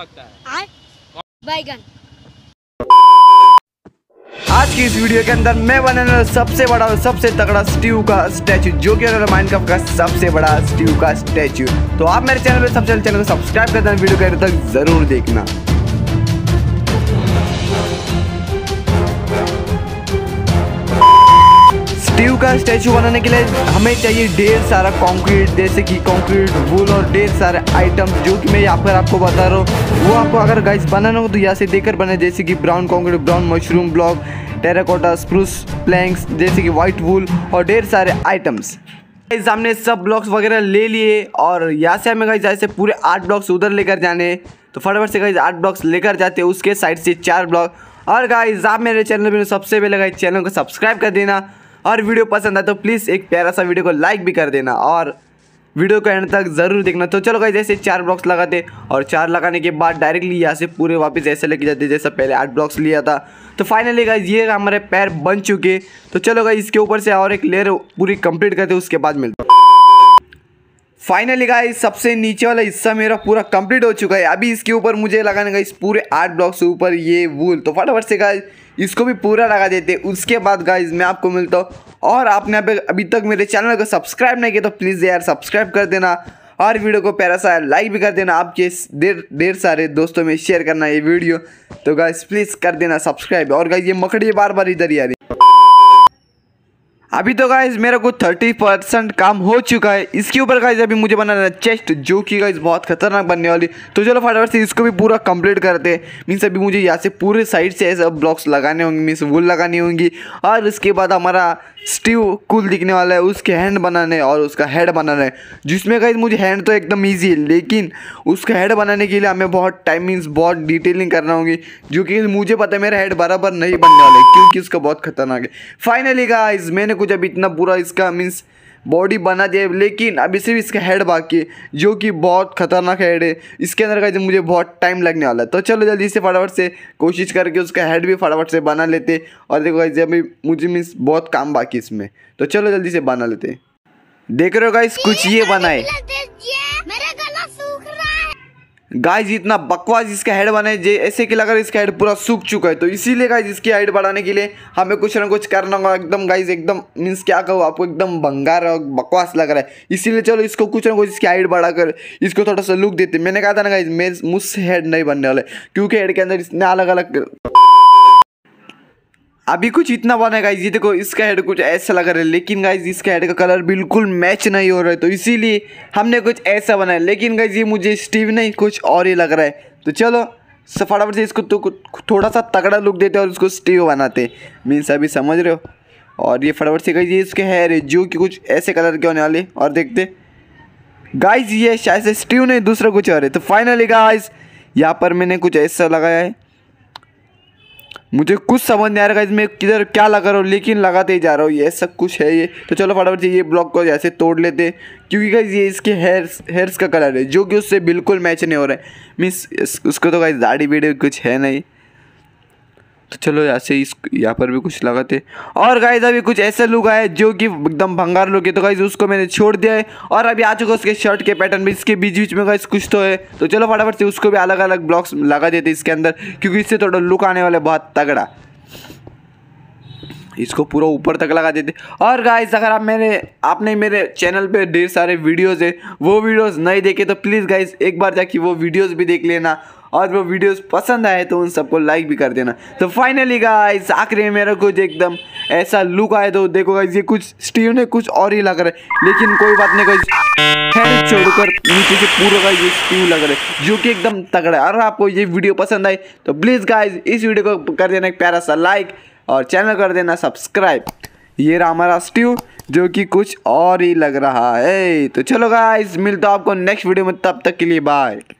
आज की इस वीडियो के अंदर मैं बनाने वाला सबसे बड़ा और सबसे तगड़ा स्टीव का स्टैचू जो कि माइनक्राफ्ट का सबसे बड़ा स्टीव का स्टैचू तो आप मेरे चैनल पे सबसे चैनल को सब्सक्राइब कर देना वीडियो के अंदर तक जरूर देखना का स्टैचू बनाने के लिए हमें चाहिए ढेर सारा कंक्रीट जैसे कि कंक्रीट वुल और ढेर सारे आइटम जो कि मैं यहाँ पर आपको बता रहा हूँ वो आपको अगर गाइस बनाना हो तो यहाँ से देकर बने जैसे कि brown concrete brown mushroom block terracotta spruce planks जैसे कि व्हाइट वुल और ढेर सारे आइटम्स गाइस हमने सब ब्लॉक्स वगैरह ले लिए और यहाँ से हमें गाइस जैसे पूरे आठ ब्लॉक्स उधर लेकर जाने तो फटाफट से गाइस आठ ब्लॉक्स लेकर जाते उसके साइड से चार ब्लॉक और गाइस आप मेरे चैनल पर सबसे पहले गाइस चैनल को सब्सक्राइब कर देना और वीडियो पसंद आए तो प्लीज़ एक प्यारा सा वीडियो को लाइक भी कर देना और वीडियो को एंड तक ज़रूर देखना तो चलो गाइज ऐसे चार ब्लॉक्स लगाते और चार लगाने के बाद डायरेक्टली यहाँ से पूरे वापस ऐसे लेके जाते जैसा पहले आठ ब्लॉक्स लिया था तो फाइनली गाइज ये हमारे पैर बन चुके तो चलो गाइज इसके ऊपर से और एक लेयर पूरी कंप्लीट करते उसके बाद मिलते फाइनली गाइस सबसे नीचे वाला हिस्सा मेरा पूरा कंप्लीट हो चुका है अभी इसके ऊपर मुझे लगाने का इस पूरे आठ ब्लॉक से ऊपर ये वूल तो फटाफट से गाइस इसको भी पूरा लगा देते उसके बाद गाइस मैं आपको मिलता हूँ और आपने अभी पे अभी तक मेरे चैनल को सब्सक्राइब नहीं किया तो प्लीज़ यार सब्सक्राइब कर देना और वीडियो को प्यारा सा लाइक भी कर देना आपके देर ढेर सारे दोस्तों में शेयर करना ये वीडियो तो गाइस प्लीज़ कर देना सब्सक्राइब और गाइस ये मकड़ी बार बार इधर ही आ रही अभी तो गाइज मेरा कुछ थर्टी परसेंट काम हो चुका है इसके ऊपर गाइज अभी मुझे बनाना है चेस्ट जो कि गाइज बहुत खतरनाक बनने वाली तो चलो फटाफट से इसको भी पूरा कंप्लीट करते हैं मीन्स अभी मुझे यहाँ से पूरे साइड से ऐसे ब्लॉक्स लगाने होंगे मीन्स वुल लगानी होंगी और इसके बाद हमारा स्टीव कूल दिखने वाला है उसके हैंड बनाने और उसका हेड बनाना है जिसमें गाइज मुझे हैंड तो एकदम ईजी है लेकिन उसका हेड बनाने के लिए हमें बहुत टाइम मीन्स बहुत डिटेलिंग करना होगी जो कि मुझे पता है मेरा हेड बराबर नहीं बनने वाला है क्योंकि उसका बहुत खतरनाक है फाइनली गाइज मैंने कुछ कुछ अभी इतना बुरा इसका मीन्स बॉडी बना दिया लेकिन अभी सिर्फ इसका हेड बाकी है जो कि बहुत खतरनाक हेड है इसके अंदर का जो मुझे बहुत टाइम लगने वाला है तो चलो जल्दी से फटाफट से कोशिश करके उसका हेड भी फटाफट से बना लेते और देखो गाइज अभी मुझे मीन्स बहुत काम बाकी इसमें तो चलो जल्दी से बना लेते देख रहे हो गाइज कुछ ये बनाए गाइज इतना बकवास इसका हेड बना है जे ऐसे कि लगा इसका हेड पूरा सूख चुका है तो इसीलिए गाइज इसकी हाइट बढ़ाने के लिए हमें कुछ ना कुछ करना होगा एकदम गाइज एकदम मीन्स क्या कहूँ आपको एकदम बंगार और बकवास लग रहा है इसीलिए चलो इसको कुछ ना कुछ इसकी हाइट बढ़ाकर इसको थोड़ा सा लुक देते मैंने कहा था ना गाइज मेरे मुझसे हेड नहीं बनने वाले क्योंकि हेड के अंदर इसने अलग अलग अभी कुछ इतना बना है गाइज ये देखो इसका हेड कुछ ऐसा लग रहा है लेकिन गाइज इसका हेड का कलर बिल्कुल मैच नहीं हो रहा है तो इसीलिए हमने कुछ ऐसा बनाया लेकिन गाइज ये मुझे स्टीव नहीं कुछ और ही लग रहा है तो चलो फटाफट से इसको तो थोड़ा सा तगड़ा लुक देते और उसको स्टीव बनाते मीन्स अभी समझ रहे हो और ये फटाफट से गाइज ये इसके हेयर है जो कि कुछ ऐसे कलर के होने वाले और देखते गाइज ये शायद स्टीव नहीं दूसरा कुछ और है तो फाइनली गाइज यहाँ पर मैंने कुछ ऐसा लगाया है मुझे कुछ समझ नहीं आ रहा है इसमें किधर क्या लगा रहा हूँ लेकिन लगाते ही जा रहा हूँ ये सब कुछ है ये तो चलो फटाफट से ये ब्लॉक को ऐसे तोड़ लेते क्योंकि गाइज ये इसके हेयर्स हेयर्स का कलर है जो कि उससे बिल्कुल मैच नहीं हो रहा है मीन्स उसको तो गाइज दाढ़ी वीडियो कुछ है नहीं तो चलो यहाँ से इस यहाँ पर भी कुछ लगाते और गाइज अभी कुछ ऐसे लुक आए जो कि एकदम भंगार लुक है तो गाइज उसको मैंने छोड़ दिया है और अभी आ चुका उसके शर्ट के पैटर्न भी इसके बीच बीच में गाइज कुछ तो है तो चलो फटाफट से उसको भी अलग अलग ब्लॉक्स लगा देते इसके अंदर क्योंकि इससे थोड़ा लुक आने वाला बहुत तगड़ा इसको पूरा ऊपर तक लगा देते और गाइज अगर आप मेरे आपने मेरे चैनल पे ढेर सारे वीडियोस है वो वीडियोस नहीं देखे तो प्लीज़ गाइज एक बार जाके वो वीडियोस भी देख लेना और वो वीडियोस पसंद आए तो उन सबको लाइक भी कर देना तो फाइनली गाइस आखिर में मेरा कुछ एकदम ऐसा लुक आया तो देखो गाइस ये कुछ स्टीव ने कुछ और ही लग रहा है लेकिन कोई बात नहीं गाइस हेड छोड़कर नीचे से पूरा गाइस ये स्टीव लग रहा है जो कि एकदम तगड़ा है अगर आपको ये वीडियो पसंद आए तो प्लीज़ गाइज इस वीडियो को कर देना एक प्यारा सा लाइक और चैनल कर देना सब्सक्राइब ये रहा हमारा स्टीव जो कि कुछ और ही लग रहा है तो चलो गाइज मिलता तो आपको नेक्स्ट वीडियो में तब तक के लिए बाय